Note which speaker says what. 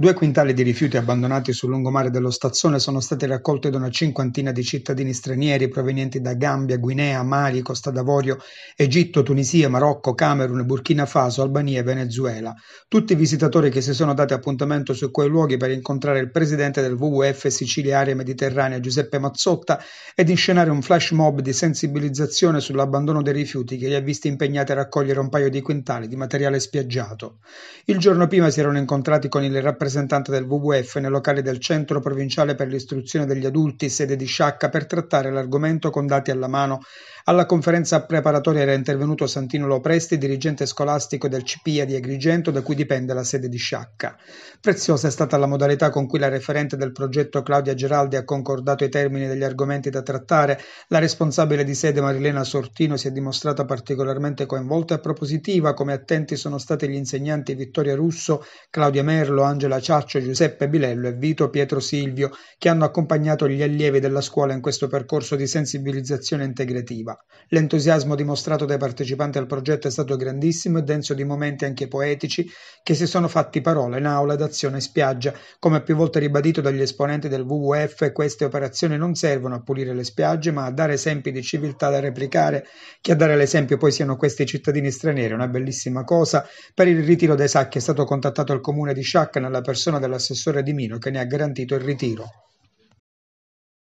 Speaker 1: Due quintali di rifiuti abbandonati sul lungomare dello Stazzone sono stati raccolti da una cinquantina di cittadini stranieri provenienti da Gambia, Guinea, Mali, Costa d'Avorio, Egitto, Tunisia, Marocco, Camerun, Burkina Faso, Albania e Venezuela. Tutti i visitatori che si sono dati appuntamento su quei luoghi per incontrare il presidente del WWF Sicilia Area Mediterranea Giuseppe Mazzotta ed inscenare un flash mob di sensibilizzazione sull'abbandono dei rifiuti che li ha visti impegnati a raccogliere un paio di quintali di materiale spiaggiato. Il giorno prima si erano incontrati con il rappresentante rappresentante del WWF nei locali del Centro Provinciale per l'Istruzione degli Adulti, sede di Sciacca, per trattare l'argomento con dati alla mano. Alla conferenza preparatoria era intervenuto Santino Lopresti, dirigente scolastico del CPIA di Agrigento, da cui dipende la sede di Sciacca. Preziosa è stata la modalità con cui la referente del progetto Claudia Geraldi ha concordato i termini degli argomenti da trattare. La responsabile di sede Marilena Sortino si è dimostrata particolarmente coinvolta e propositiva, come attenti sono stati gli insegnanti Vittoria Russo, Claudia Merlo, Angela Ciaccio Giuseppe Bilello e Vito Pietro Silvio, che hanno accompagnato gli allievi della scuola in questo percorso di sensibilizzazione integrativa. L'entusiasmo dimostrato dai partecipanti al progetto è stato grandissimo e denso di momenti anche poetici che si sono fatti parola in aula d'azione e spiaggia. Come più volte ribadito dagli esponenti del WWF, queste operazioni non servono a pulire le spiagge, ma a dare esempi di civiltà da replicare, che a dare l'esempio poi siano questi cittadini stranieri. Una bellissima cosa. Per il ritiro dei sacchi è stato contattato il comune di Sciacca nella persona dell'assessore Di Mino che ne ha garantito il ritiro.